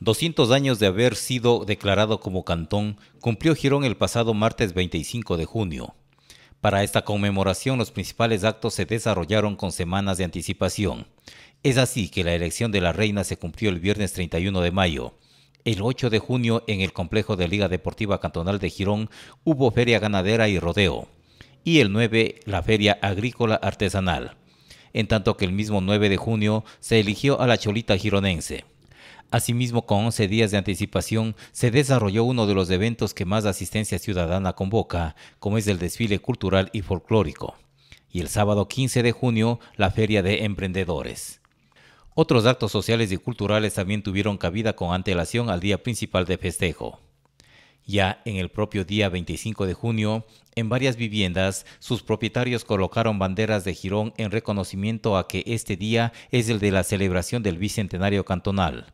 200 años de haber sido declarado como cantón, cumplió Girón el pasado martes 25 de junio. Para esta conmemoración los principales actos se desarrollaron con semanas de anticipación. Es así que la elección de la reina se cumplió el viernes 31 de mayo. El 8 de junio en el complejo de Liga Deportiva Cantonal de Girón hubo feria ganadera y rodeo. Y el 9 la feria agrícola artesanal. En tanto que el mismo 9 de junio se eligió a la cholita gironense. Asimismo, con 11 días de anticipación, se desarrolló uno de los eventos que más asistencia ciudadana convoca, como es el desfile cultural y folclórico, y el sábado 15 de junio, la Feria de Emprendedores. Otros actos sociales y culturales también tuvieron cabida con antelación al día principal de festejo. Ya en el propio día 25 de junio, en varias viviendas, sus propietarios colocaron banderas de girón en reconocimiento a que este día es el de la celebración del Bicentenario Cantonal.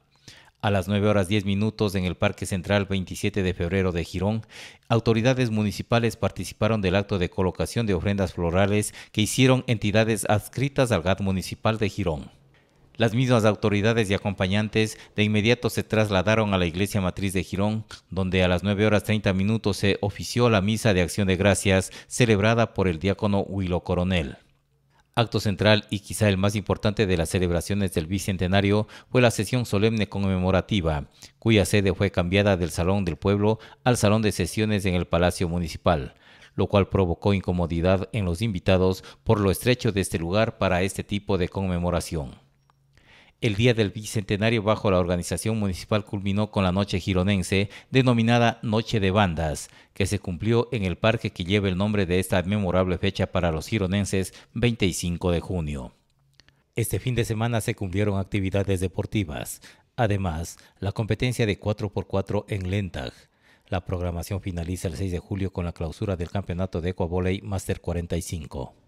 A las 9 horas 10 minutos en el Parque Central 27 de febrero de Girón, autoridades municipales participaron del acto de colocación de ofrendas florales que hicieron entidades adscritas al GAT municipal de Girón. Las mismas autoridades y acompañantes de inmediato se trasladaron a la iglesia matriz de Girón, donde a las 9 horas 30 minutos se ofició la misa de acción de gracias celebrada por el diácono Huilo Coronel. Acto central y quizá el más importante de las celebraciones del Bicentenario fue la sesión solemne conmemorativa, cuya sede fue cambiada del Salón del Pueblo al Salón de Sesiones en el Palacio Municipal, lo cual provocó incomodidad en los invitados por lo estrecho de este lugar para este tipo de conmemoración. El Día del Bicentenario bajo la organización municipal culminó con la noche gironense denominada Noche de Bandas, que se cumplió en el parque que lleva el nombre de esta memorable fecha para los gironenses 25 de junio. Este fin de semana se cumplieron actividades deportivas, además la competencia de 4x4 en Lentag. La programación finaliza el 6 de julio con la clausura del campeonato de Ecuavoley Master 45.